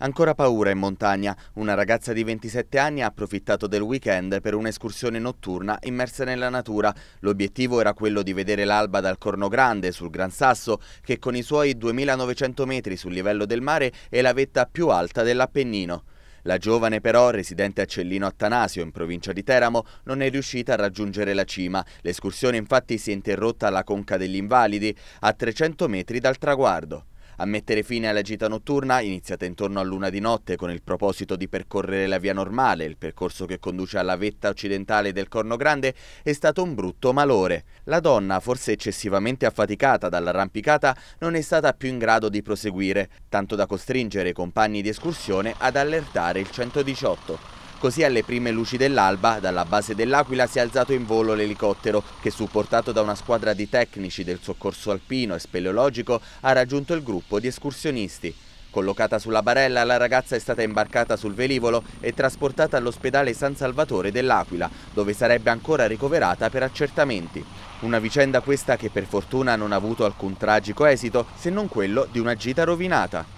Ancora paura in montagna, una ragazza di 27 anni ha approfittato del weekend per un'escursione notturna immersa nella natura. L'obiettivo era quello di vedere l'alba dal Corno Grande sul Gran Sasso, che con i suoi 2900 metri sul livello del mare è la vetta più alta dell'Appennino. La giovane però, residente a Cellino Attanasio, in provincia di Teramo, non è riuscita a raggiungere la cima. L'escursione infatti si è interrotta alla Conca degli Invalidi, a 300 metri dal traguardo. A mettere fine alla gita notturna, iniziata intorno a luna di notte con il proposito di percorrere la via normale, il percorso che conduce alla vetta occidentale del Corno Grande, è stato un brutto malore. La donna, forse eccessivamente affaticata dall'arrampicata, non è stata più in grado di proseguire, tanto da costringere i compagni di escursione ad allertare il 118. Così alle prime luci dell'alba, dalla base dell'Aquila si è alzato in volo l'elicottero che, supportato da una squadra di tecnici del soccorso alpino e speleologico, ha raggiunto il gruppo di escursionisti. Collocata sulla barella, la ragazza è stata imbarcata sul velivolo e trasportata all'ospedale San Salvatore dell'Aquila, dove sarebbe ancora ricoverata per accertamenti. Una vicenda questa che per fortuna non ha avuto alcun tragico esito, se non quello di una gita rovinata.